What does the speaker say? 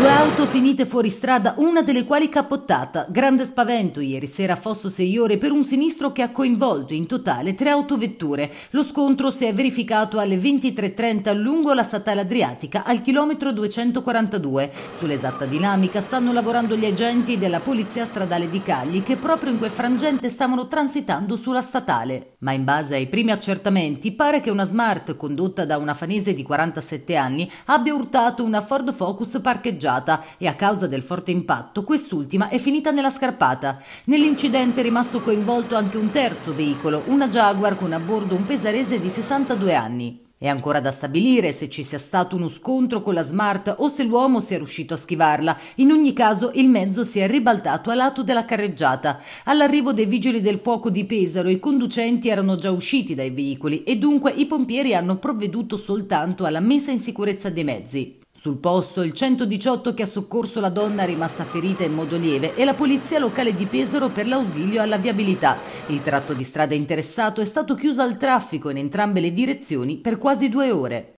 Due auto finite fuori strada, una delle quali capottata. Grande spavento ieri sera a Fosso 6 ore per un sinistro che ha coinvolto in totale tre autovetture. Lo scontro si è verificato alle 23.30 lungo la statale adriatica al chilometro 242. Sull'esatta dinamica stanno lavorando gli agenti della Polizia Stradale di Cagli che proprio in quel frangente stavano transitando sulla statale. Ma in base ai primi accertamenti pare che una smart condotta da una fanese di 47 anni abbia urtato una Ford Focus parcheggiata carreggiata e a causa del forte impatto quest'ultima è finita nella scarpata. Nell'incidente è rimasto coinvolto anche un terzo veicolo, una Jaguar con a bordo un pesarese di 62 anni. È ancora da stabilire se ci sia stato uno scontro con la Smart o se l'uomo sia riuscito a schivarla. In ogni caso il mezzo si è ribaltato a lato della carreggiata. All'arrivo dei vigili del fuoco di Pesaro i conducenti erano già usciti dai veicoli e dunque i pompieri hanno provveduto soltanto alla messa in sicurezza dei mezzi. Sul posto il 118 che ha soccorso la donna rimasta ferita in modo lieve e la polizia locale di Pesaro per l'ausilio alla viabilità. Il tratto di strada interessato è stato chiuso al traffico in entrambe le direzioni per quasi due ore.